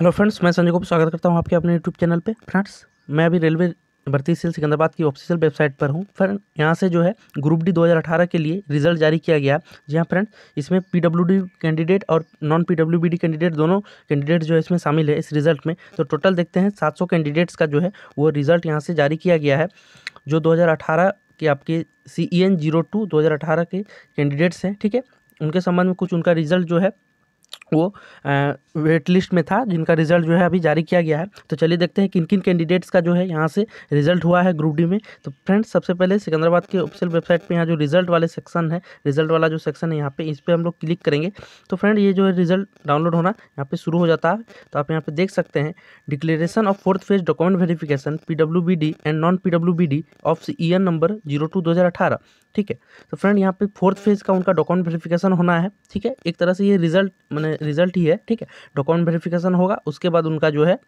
hello friends मैं संजय को स्वागत करता हूँ आपके अपने यूट्यूब चैनल पे फ्रेंड्स मैं अभी रेलवे भर्ती सेल सिकंदराबाद की ऑफिशियल वेबसाइट पर हूँ फ्रेंड यहाँ से जो है ग्रुप डी 2018 के लिए रिजल्ट जारी किया गया जी हाँ फ्रेंड इसमें पीडब्ल्यूडी कैंडिडेट और नॉन पीडब्ल्यूबीडी कैंडिडेट दोनों कैंडिडेट जो है इसमें शामिल है इस रिजल्ट में तो टोटल देखते हैं सात कैंडिडेट्स का जो है वो रिजल्ट यहाँ से जारी किया गया है जो दो के आपके C E N zero two दो के कैंडिडेट्स हैं ठीक है उनके संबंध में कुछ उनका रिजल्ट जो है वो वेट लिस्ट में था जिनका रिजल्ट जो है अभी जारी किया गया है तो चलिए देखते हैं किन किन कैंडिडेट्स का जो है यहाँ से रिजल्ट हुआ है ग्रुप डी में तो फ्रेंड्स सबसे पहले सिकंदराबाद के ऑफिशियल वेबसाइट पे यहाँ जो रिजल्ट वाले सेक्शन है रिजल्ट वाला जो सेक्शन है यहाँ पे इस पर हम लोग क्लिक करेंगे तो फ्रेंड ये जो है रिजल्ट डाउनलोड होना यहाँ पर शुरू हो जाता है तो आप यहाँ पर देख सकते हैं declaration of fourth phase document verification P and non P of E number zero two दो ठीक है तो फ्रेंड यहाँ पे फोर्थ फेज का उनका डॉक्यूमेंट वेरिफिकेशन होना है ठीक है एक तरह से ये रिजल्ट मैंने रिजल्ट ही है ठीक है डॉक्यूमेंट वेरिफिकेशन होगा उसके बाद उनका जो है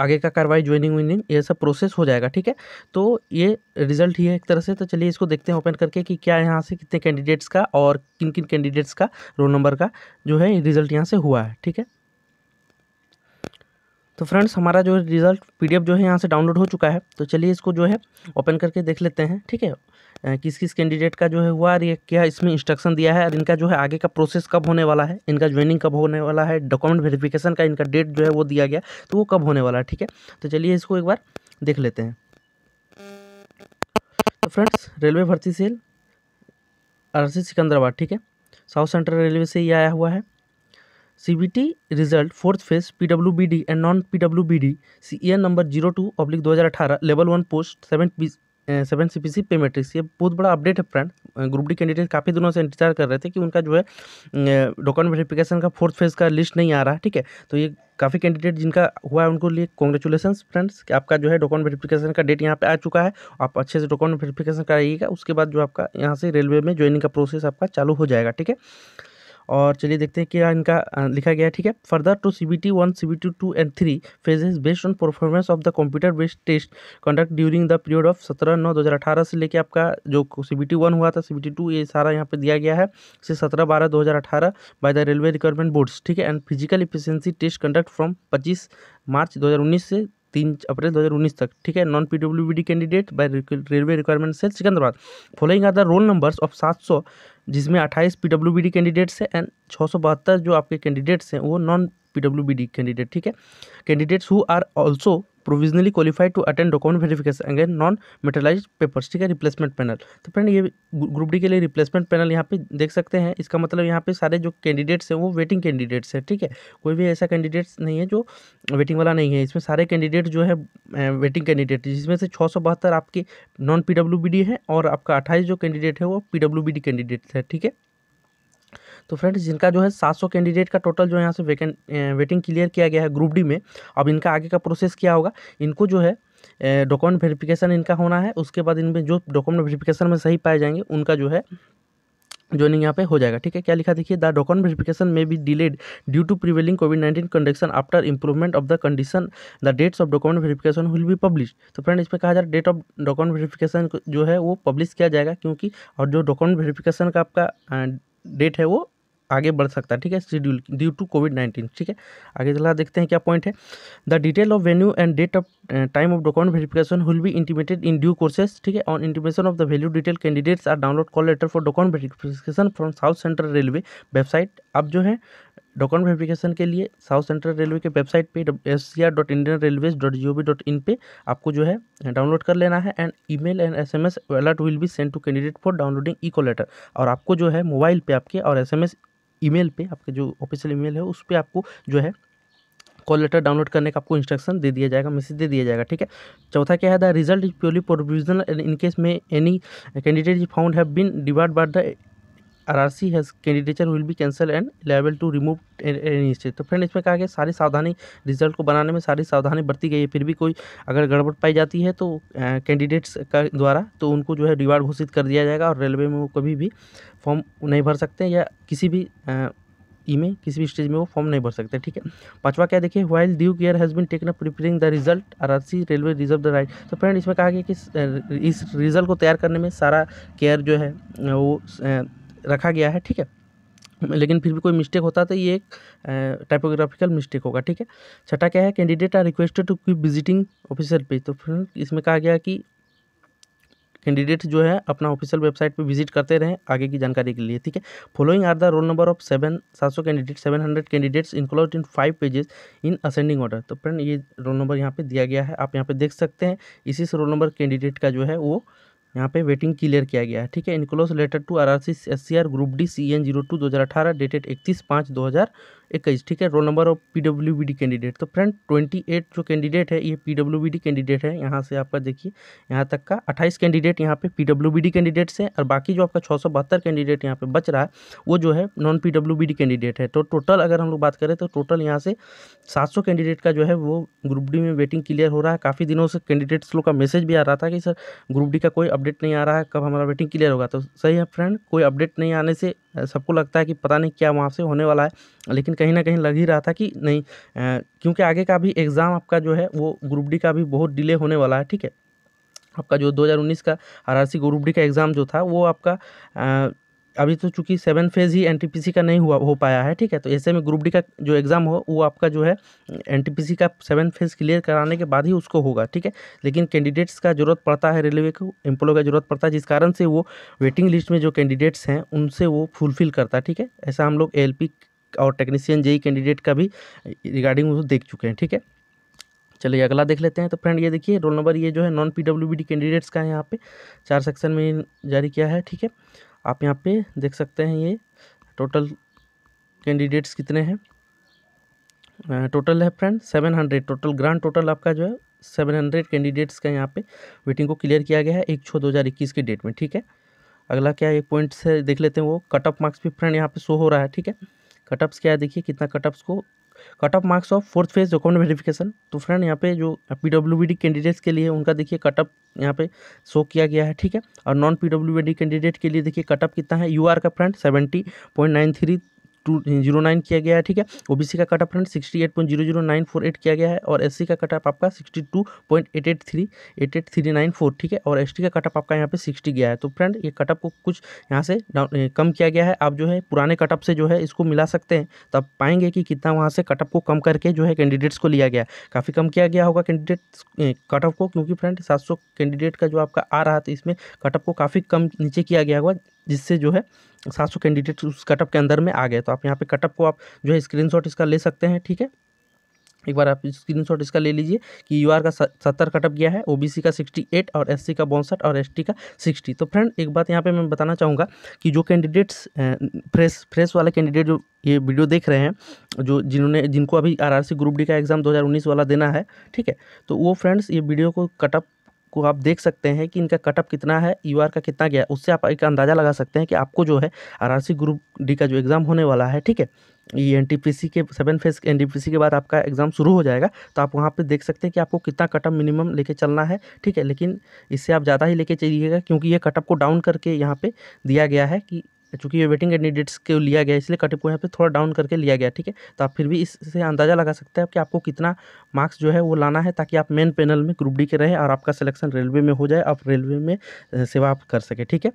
आगे का कार्रवाई ज्वाइनिंग वाइनिंग ये सब प्रोसेस हो जाएगा ठीक है तो ये रिजल्ट ही है एक तरह से तो चलिए इसको देखते हैं ओपन करके कि क्या यहाँ से कितने कैंडिडेट्स का और किन किन कैंडिडेट्स का रोल नंबर का जो है रिजल्ट यहाँ से हुआ है ठीक है तो फ्रेंड्स हमारा जो रिजल्ट पीडीएफ जो है यहाँ से डाउनलोड हो चुका है तो चलिए इसको जो है ओपन करके देख लेते हैं ठीक है किस किस कैंडिडेट का जो है हुआ और ये क्या इसमें इंस्ट्रक्शन दिया है और इनका जो है आगे का प्रोसेस कब होने वाला है इनका ज्वाइनिंग कब होने वाला है डॉक्यूमेंट वेरिफिकेशन का इनका डेट जो है वो दिया गया तो वो कब होने वाला है ठीक है तो चलिए इसको एक बार देख लेते हैं तो फ्रेंड्स रेलवे भर्ती सेल आर सिकंदराबाद ठीक है साउथ सेंट्रल रेलवे से ये आया हुआ है C result fourth phase PWBD and non P W number zero two public दो हज़ार अठारह level one post seven seven C P C pay matrix ये बहुत बड़ा अपडेट है फ्रेंड ग्रुप डी कैंडिडेट काफ़ी दिनों से इंतजार कर रहे थे कि उनका जो है डॉक्यूमेंट वेरिफिकेशन का फोर्थ फेज का लिस्ट नहीं आ रहा ठीक है तो ये काफ़ी कैंडिडेट जिनका हुआ है उनको लिए कॉन्ग्रेचुलेसन फ्रेंड्स कि आपका जो है डॉक्यूमेंट वेरिफिकेशन का डेट यहाँ पे आ चुका है आप अच्छे से डॉक्यूमेंट वेरिफिकेशन कराइएगा उसके बाद जो आपका यहाँ से रेलवे में ज्वाइनिंग का प्रोसेस आपका चालू हो जाएगा ठीक है और चलिए देखते हैं क्या इनका लिखा गया ठीक है further to C B T one C B T two and three phases based on performance of the computer based test conduct during the period of सत्रह नौ दो हज़ार अठारह से लेकर आपका जो सी बी टी वन हुआ था सी बी टी टू ये सारा यहाँ पे दिया गया है इसे सत्रह बारह दो हज़ार अठारह by the railway requirement boards ठीक है and physical efficiency test conduct from पच्चीस मार्च दो हज़ार उन्नीस से तीन अप्रैल 2019 तक ठीक है non PWBD candidate by railway requirement cell Secunderabad following are the roll numbers of 700 जिसमें 28 पीडब्ल्यूबीडी कैंडिडेट्स हैं एंड छः जो आपके कैंडिडेट्स हैं वो नॉन डी कैंडिडेट ठीक है candidates who are also provisionally qualified to attend document verification again non metalise papers ठीक है रिप्लेसमेंट पैनल तो फ्रेंड ये ग्रुप डी के लिए रिप्लेसमेंट पैनल यहाँ पे देख सकते हैं इसका मतलब यहाँ पे सारे जो कैंडिडेट्स हैं वो वेटिंग कैंडिडेट्स हैं ठीक है कोई भी ऐसा कैंडिडेट्स नहीं है जो वेटिंग वाला नहीं है इसमें सारे कैंडिडेट जो है वेटिंग कैंडिडेट जिसमें से छः सौ बहत्तर आपके नॉन पी बी डी है और आपका अट्ठाईस जो कैंडिडेट है वो P W B D candidates है ठीक है तो फ्रेंड्स जिनका जो है सात सौ कैंडिडेट का टोटल जो है यहाँ से वेकेंट वेटिंग क्लियर किया गया है ग्रुप डी में अब इनका आगे का प्रोसेस क्या होगा इनको जो है डॉक्यूमेंट वेरिफिकेशन इनका होना है उसके बाद इनमें जो डॉक्यूमेंट वेरिफिकेशन में सही पाए जाएंगे उनका जो है ज्वाइनिंग यहाँ पे हो जाएगा ठीक है क्या लिखा देखिए द डॉक्यूमेंट वेरिफिकेशन में be delayed due to prevailing COVID nineteen conduction after improvement of the condition the dates of document verification will be publish तो फ्रेंड इसमें कहा जा रहा है डेट ऑफ डॉक्यूमेंट वेरिफिकेशन जो है वो पब्लिश किया जाएगा क्योंकि और जो डॉक्यूमेंट वेरिफिकेशन का आपका डेट है वो आगे बढ़ सकता है ठीक है schedule due to COVID nineteen ठीक है आगे चला देखते हैं क्या पॉइंट है the detail of venue and date of time of document verification will be intimated in due courses ठीक है on intimation of the value detail candidates are download call letter for document verification from south central railway website अब जो है document verification के लिए south central railway के website पे S C R dot Indian railways dot G O V dot in पर आपको जो है डाउनलोड कर लेना है and email and S M S alert will be send to candidate for downloading E को लेटर और आपको जो है मोबाइल पे आपके और S M S email पर आपके जो ऑफिशियल ई मेल है उस पर आपको जो है कॉल लेटर डाउनलोड करने का आपको इंस्ट्रक्शन दे दिया जाएगा मैसेज दे दिया जाएगा ठीक है चौथा क्या है the result is purely provisional in case में any candidate is found have been divide by the R has candidature will be cancel and level to remove any stage तो फ्रेंड इसमें कहा गया सारी सावधानी रिजल्ट को बनाने में सारी सावधानी बरती गई है फिर भी कोई अगर गड़बड़ पाई जाती है तो कैंडिडेट्स का द्वारा तो उनको जो है रिवार्ड घोषित कर दिया जाएगा और रेलवे में वो कभी भी फॉर्म नहीं भर सकते या किसी भी आ, ई में किसी भी स्टेज में वो फॉर्म नहीं भर सकते ठीक है पांचवा क्या देखिए while due care has been taken preparing the result RRC railway reserve the right तो फ्रेंड इसमें कहा गया कि इस रिजल्ट को तैयार करने में सारा केयर जो है वो रखा गया है ठीक है लेकिन फिर भी कोई मिस्टेक होता तो ये एक टाइपोग्राफिकल मिस्टेक होगा ठीक है छठा क्या है कैंडिडेट आर रिक्वेस्टेड टू की विजिटिंग ऑफिसर पे तो फिर इसमें कहा गया कि कैंडिडेट जो है अपना ऑफिशियल वेबसाइट पे विजिट करते रहें आगे की जानकारी के लिए ठीक है following are the roll number of seven सात सौ candidate seven hundred candidates enclosed in five pages in ascending order तो फ्रेंड ये रोल नंबर यहाँ पे दिया गया है आप यहाँ पे देख सकते हैं इसी से रोल नंबर कैंडिडेट का जो है वो यहाँ पे वेटिंग क्लियर किया गया है ठीक है enclose letter to R R C S C R group D C N zero two दो हज़ार अठारह डेटेड इकतीस पाँच दो हज़ार इक्कीस ठीक है roll number of D candidate तो फ्रेंड ट्वेंटी एट जो कैंडिडेट है ये पीडब्ल्यूबीडी कैंडिडेट है यहाँ से आपका देखिए यहाँ तक का अट्ठाईस कैंडिडेट यहाँ पे डी कैंडिडेट्स हैं और बाकी जो आपका छः सौ बहत्तर कैंडिडेट यहाँ पे बच रहा है वो जो है नॉन डी कैंडिडेट है तो टोटल अगर हम लोग बात करें तो टोटल यहाँ से सात सौ कैंडिडेट का जो है वो ग्रुप डी में वेटिंग क्लियर हो रहा है काफ़ी दिनों से कैंडिडेट्स लोग का मैसेज भी आ रहा था कि सर ग्रुप डी का कोई अपडेट नहीं आ रहा है कब हमारा वेटिंग क्लियर होगा तो सही है फ्रेंड कोई अपडेट नहीं आने से सबको लगता है कि पता नहीं क्या वहाँ से होने वाला है लेकिन कहीं ना कहीं लग ही रहा था कि नहीं क्योंकि आगे का भी एग्ज़ाम आपका जो है वो ग्रुप डी का भी बहुत डिले होने वाला है ठीक है आपका जो 2019 का आरआरसी ग्रुप डी का एग्ज़ाम जो था वो आपका आ, अभी तो चूंकि सेवन फेज़ ही एनटीपीसी का नहीं हुआ हो पाया है ठीक है तो ऐसे में ग्रुप डी का जो एग्ज़ाम हो वो आपका जो है एनटीपीसी का सेवन फेज़ क्लियर कराने के बाद ही उसको होगा ठीक है लेकिन कैंडिडेट्स का ज़रूरत पड़ता है रेलवे को एम्प्लॉय का ज़रूरत पड़ता है जिस कारण से वो वेटिंग लिस्ट में जो कैंडिडेट्स हैं उनसे वो फुलफ़िल करता है ठीक है ऐसा हम लोग एल और टेक्नीशियन जेई कैंडिडेट का भी रिगार्डिंग वो देख चुके हैं ठीक है चलिए अगला देख लेते हैं तो फ्रेंड ये देखिए रोल नंबर ये जो है नॉन पीडब्ल्यूबीडी कैंडिडेट्स का है यहाँ पे चार सेक्शन में जारी किया है ठीक है आप यहाँ पे देख सकते हैं ये टोटल कैंडिडेट्स कितने हैं टोटल है friend seven hundred total grand total आपका जो है सेवन हंड्रेड कैंडिडेट्स का यहाँ पे वेटिंग को क्लियर किया गया है एक छः दो हज़ार इक्कीस की डेट में ठीक है अगला क्या एक पॉइंट से देख लेते हैं वो कट ऑफ मार्क्स भी फ्रेंड यहाँ पे शो हो रहा है ठीक है कटअप्स क्या है देखिए कितना कटअप्स को cut off marks of fourth phase document verification तो फ्रेंड यहाँ पे जो पी डब्ल्यू डी कैंडिडेट्स के लिए उनका देखिए कटअप यहाँ पे शो किया गया है ठीक है और non P W D candidate के लिए देखिए कटअप कितना है यू आर का friend seventy point nine three two zero nine किया गया है ठीक है ओबीसी का cutoff friend sixty eight point zero zero nine four eight किया गया है और एससी का कटअप आपका sixty two point eight eight three eight eight three nine four ठीक है और एसटी का कटअप आपका यहाँ पे सिक्सटी गया है तो फ्रेंड ये कटअप को कुछ यहाँ से कम किया गया है आप जो है पुराने कटअप से जो है इसको मिला सकते हैं तो आप पाएंगे कि कितना वहाँ से कटअप को कम करके जो है कैंडिडेट्स को लिया गया काफ़ी कम किया गया होगा कैंडिडेट कटअप को क्योंकि फ्रेंड सात सौ कैंडिडेट का जो आपका आ रहा था इसमें कटअप को काफ़ी कम नीचे किया गया होगा जिससे जो है सात सौ उस कटअप के अंदर में आ गए तो आप यहाँ पर कटअप को आप जो है स्क्रीन इसका ले सकते हैं ठीक है एक बार आप स्क्रीनशॉट इसका ले लीजिए कि यूआर का सत्तर कटअप गया है ओबीसी का सिक्सटी एट और एससी का बौसठ और एसटी का सिक्सटी तो फ्रेंड एक बात यहाँ पे मैं बताना चाहूँगा कि जो कैंडिडेट्स फ्रेश फ्रेश वाले कैंडिडेट जो ये वीडियो देख रहे हैं जो जिन्होंने जिनको अभी आरआरसी ग्रुप डी का एग्ज़ाम दो वाला देना है ठीक है तो वो फ्रेंड्स ये वीडियो को कटअप को आप देख सकते हैं कि इनका कटअप कितना है यू e का कितना गया उससे आप एक अंदाज़ा लगा सकते हैं कि आपको जो है आर ग्रुप डी का जो एग्ज़ाम होने वाला है ठीक है ये एन के सेवन फेज एन के बाद आपका एग्ज़ाम शुरू हो जाएगा तो आप वहाँ पे देख सकते हैं कि आपको कितना कटअप मिनिमम लेके चलना है ठीक है लेकिन इससे आप ज़्यादा ही लेके चलिएगा क्योंकि ये कटअप को डाउन करके यहाँ पे दिया गया है कि चूँकि ये वेटिंग कैंडिडेट्स को लिया गया इसलिए कटिप को यहाँ पे थोड़ा डाउन करके लिया गया ठीक है तो आप फिर भी इससे अंदाज़ा लगा सकते हैं कि आपको कितना मार्क्स जो है वो लाना है ताकि आप मेन पैनल में ग्रुप डी के रहें और आपका सिलेक्शन रेलवे में हो जाए आप रेलवे में सेवा आप कर सके ठीक है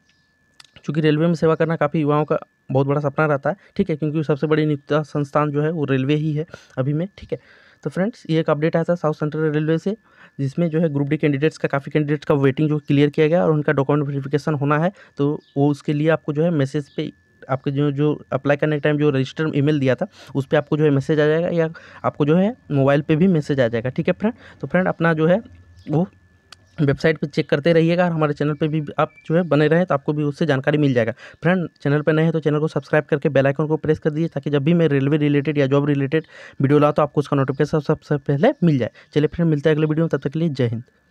चूँकि रेलवे में सेवा करना काफ़ी युवाओं का बहुत बड़ा सपना रहता है ठीक है क्योंकि सबसे बड़ी नियुक्ता संस्थान जो है वो रेलवे ही है अभी में ठीक है तो फ्रेंड्स ये एक अपडेट आया था साउथ सेंट्रल रेलवे से जिसमें जो है ग्रुप डी कैंडिडेट्स का काफ़ी कैंडिडेट्स का वेटिंग जो क्लियर किया गया और उनका डॉक्यूमेंट वेरिफिकेशन होना है तो वो उसके लिए आपको जो है मैसेज पे आपके जो जो अप्लाई करने के टाइम जो रजिस्टर ईमेल दिया था उस पर आपको जो है मैसेज आ जाएगा या आपको जो है मोबाइल पर भी मैसेज आ जाएगा ठीक है फ्रेंड तो फ्रेंड अपना जो है वो वेबसाइट पे चेक करते रहिएगा और हमारे चैनल पे भी आप जो है बने रहें तो आपको भी उससे जानकारी मिल जाएगा फ्रेंड चैनल पे नए हैं तो चैनल को सब्सक्राइब करके बेल आइकन को प्रेस कर दीजिए ताकि जब भी मैं रेलवे रिलेटेड या जॉब रिलेटेड वीडियो ला तो आपको उसका नोटिफिकेशन सबसे पहले मिल जाए चलिए फ्रेंड मिलता है अगले वीडियो में तब तक के लिए जय हिंद